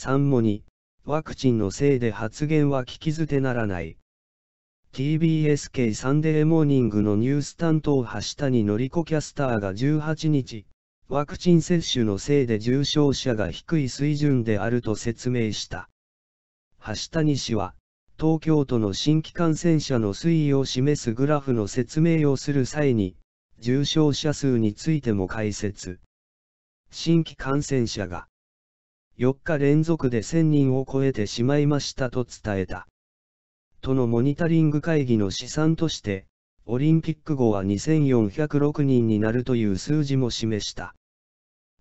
3も2、ワクチンのせいで発言は聞き捨てならない。TBSK サンデーモーニングのニュース担当橋谷り子キャスターが18日、ワクチン接種のせいで重症者が低い水準であると説明した。橋谷氏は、東京都の新規感染者の推移を示すグラフの説明をする際に、重症者数についても解説。新規感染者が4日連続で1000人を超えてしまいましたと伝えた。とのモニタリング会議の試算として、オリンピック後は2406人になるという数字も示した。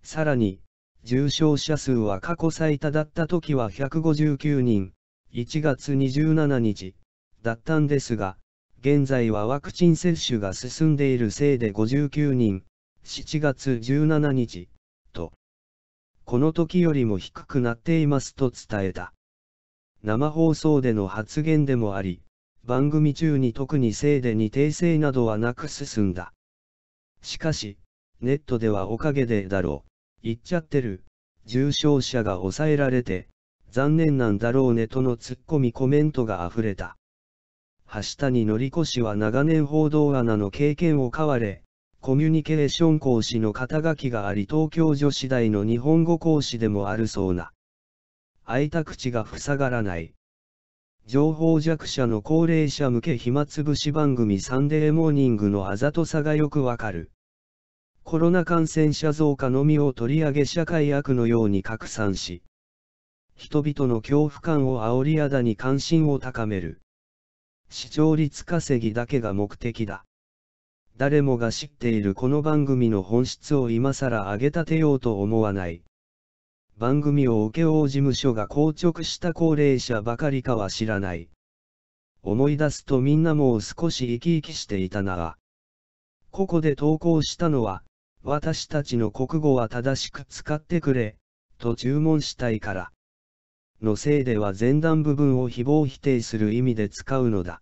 さらに、重症者数は過去最多だった時は159人、1月27日、だったんですが、現在はワクチン接種が進んでいるせいで59人、7月17日、この時よりも低くなっていますと伝えた。生放送での発言でもあり、番組中に特にせいでに訂正などはなく進んだ。しかし、ネットではおかげでだろう、言っちゃってる、重症者が抑えられて、残念なんだろうねとのツッコミコメントが溢れた。橋谷のりこしは長年報道穴の経験を買われ、コミュニケーション講師の肩書きがあり東京女子大の日本語講師でもあるそうな。開いた口が塞がらない。情報弱者の高齢者向け暇つぶし番組サンデーモーニングのあざとさがよくわかる。コロナ感染者増加のみを取り上げ社会悪のように拡散し、人々の恐怖感を煽りあだに関心を高める。視聴率稼ぎだけが目的だ。誰もが知っているこの番組の本質を今更上げ立てようと思わない。番組を請け負う事務所が硬直した高齢者ばかりかは知らない。思い出すとみんなもう少し生き生きしていたなここで投稿したのは、私たちの国語は正しく使ってくれ、と注文したいから。のせいでは前段部分を誹謗否定する意味で使うのだ。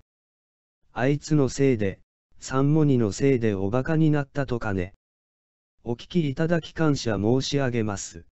あいつのせいで、三モニのせいでおバカになったとかね。お聞きいただき感謝申し上げます。